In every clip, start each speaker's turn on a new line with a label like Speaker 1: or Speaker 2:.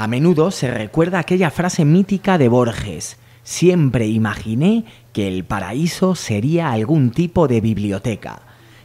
Speaker 1: A menudo se recuerda aquella frase mítica de Borges, siempre imaginé que el paraíso sería algún tipo de biblioteca.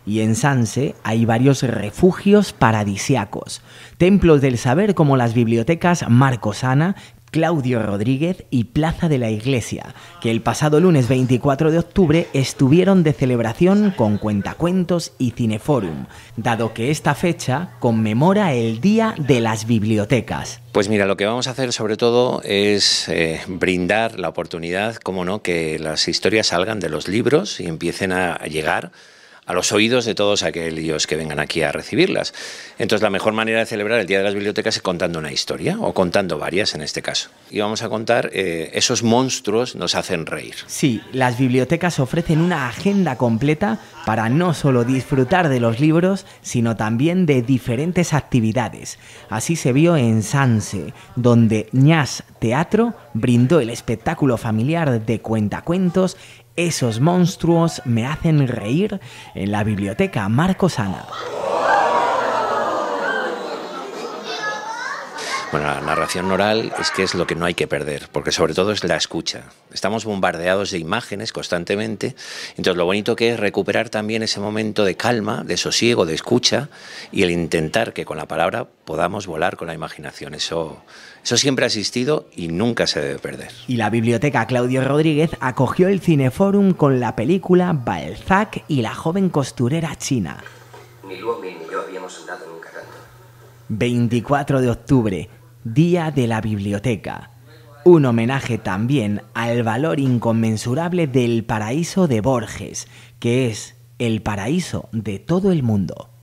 Speaker 1: Y en Sanse hay varios refugios paradisiacos, templos del saber como las bibliotecas Marcosana Claudio Rodríguez y Plaza de la Iglesia, que el pasado lunes 24 de octubre estuvieron de celebración con Cuentacuentos y Cineforum, dado que esta fecha conmemora el Día de las Bibliotecas.
Speaker 2: Pues mira, lo que vamos a hacer sobre todo es eh, brindar la oportunidad, cómo no, que las historias salgan de los libros y empiecen a llegar a los oídos de todos aquellos que vengan aquí a recibirlas. Entonces, la mejor manera de celebrar el Día de las Bibliotecas es contando una historia, o contando varias en este caso. Y vamos a contar, eh, esos monstruos nos hacen reír.
Speaker 1: Sí, las bibliotecas ofrecen una agenda completa para no solo disfrutar de los libros, sino también de diferentes actividades. Así se vio en Sanse, donde Ñas Teatro brindó el espectáculo familiar de cuentacuentos esos monstruos me hacen reír en la biblioteca Marcos
Speaker 2: Ana. Bueno, la narración oral es que es lo que no hay que perder, porque sobre todo es la escucha. Estamos bombardeados de imágenes constantemente, entonces lo bonito que es recuperar también ese momento de calma, de sosiego, de escucha y el intentar que con la palabra podamos volar con la imaginación. Eso, eso siempre ha existido y nunca se debe perder.
Speaker 1: Y la biblioteca Claudio Rodríguez acogió el Cineforum con la película Balzac y la joven costurera china.
Speaker 2: yo habíamos
Speaker 1: 24 de octubre, Día de la Biblioteca, un homenaje también al valor inconmensurable del paraíso de Borges, que es el paraíso de todo el mundo.